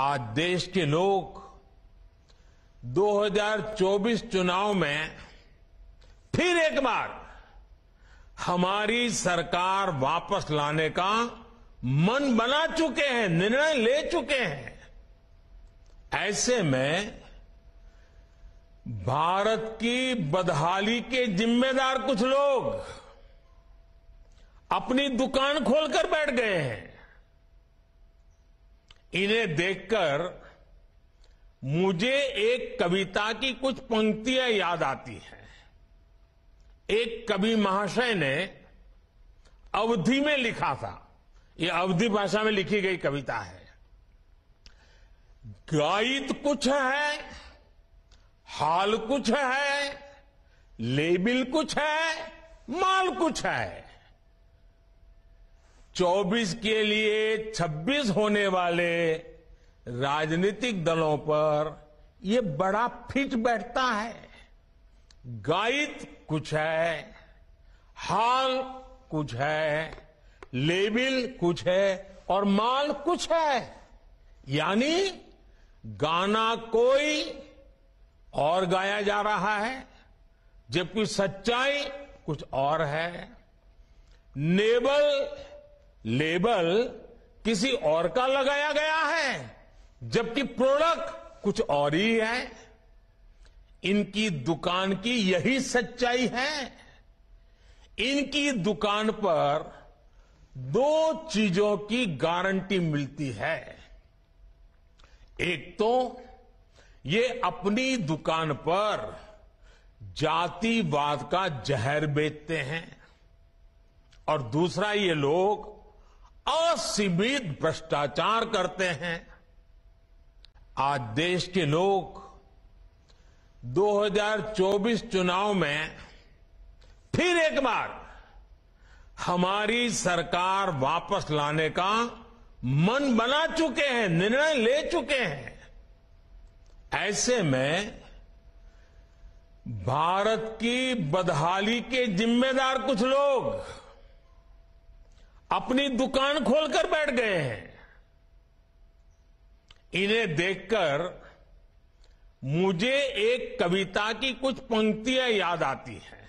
आज देश के लोग 2024 चुनाव में फिर एक बार हमारी सरकार वापस लाने का मन बना चुके हैं निर्णय ले चुके हैं ऐसे में भारत की बदहाली के जिम्मेदार कुछ लोग अपनी दुकान खोलकर बैठ गए हैं इन्हें देखकर मुझे एक कविता की कुछ पंक्तियां याद आती हैं एक कवि महाशय ने अवधि में लिखा था ये अवधि भाषा में लिखी गई कविता है गायित कुछ है हाल कुछ है लेबिल कुछ है माल कुछ है 24 के लिए 26 होने वाले राजनीतिक दलों पर ये बड़ा फिट बैठता है गायित कुछ है हाल कुछ है लेबिल कुछ है और माल कुछ है यानी गाना कोई और गाया जा रहा है जबकि सच्चाई कुछ और है नेबल लेबल किसी और का लगाया गया है जबकि प्रोडक्ट कुछ और ही है इनकी दुकान की यही सच्चाई है इनकी दुकान पर दो चीजों की गारंटी मिलती है एक तो ये अपनी दुकान पर जातिवाद का जहर बेचते हैं और दूसरा ये लोग असीमित भ्रष्टाचार करते हैं आज देश के लोग 2024 चुनाव में फिर एक बार हमारी सरकार वापस लाने का मन बना चुके हैं निर्णय ले चुके हैं ऐसे में भारत की बदहाली के जिम्मेदार कुछ लोग अपनी दुकान खोलकर बैठ गए हैं इन्हें देखकर मुझे एक कविता की कुछ पंक्तियां याद आती हैं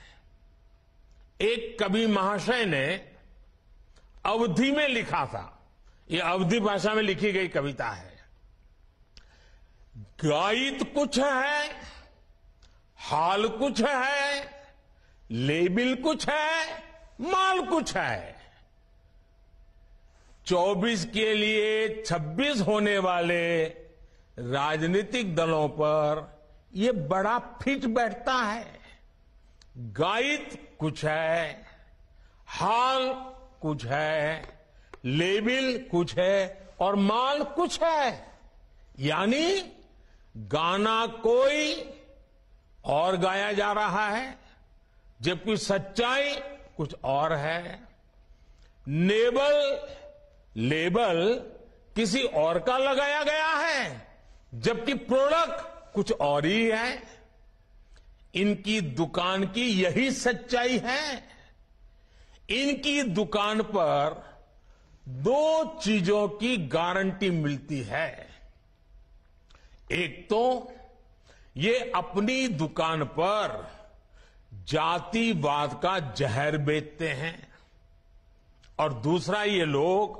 एक कवि महाशय ने अवधि में लिखा था ये अवधि भाषा में लिखी गई कविता है गायित कुछ है हाल कुछ है लेबिल कुछ है माल कुछ है 24 के लिए 26 होने वाले राजनीतिक दलों पर ये बड़ा फिट बैठता है गायित कुछ है हाल कुछ है लेबिल कुछ है और माल कुछ है यानी गाना कोई और गाया जा रहा है जबकि सच्चाई कुछ और है नेबल लेबल किसी और का लगाया गया है जबकि प्रोडक्ट कुछ और ही है इनकी दुकान की यही सच्चाई है इनकी दुकान पर दो चीजों की गारंटी मिलती है एक तो ये अपनी दुकान पर जातिवाद का जहर बेचते हैं और दूसरा ये लोग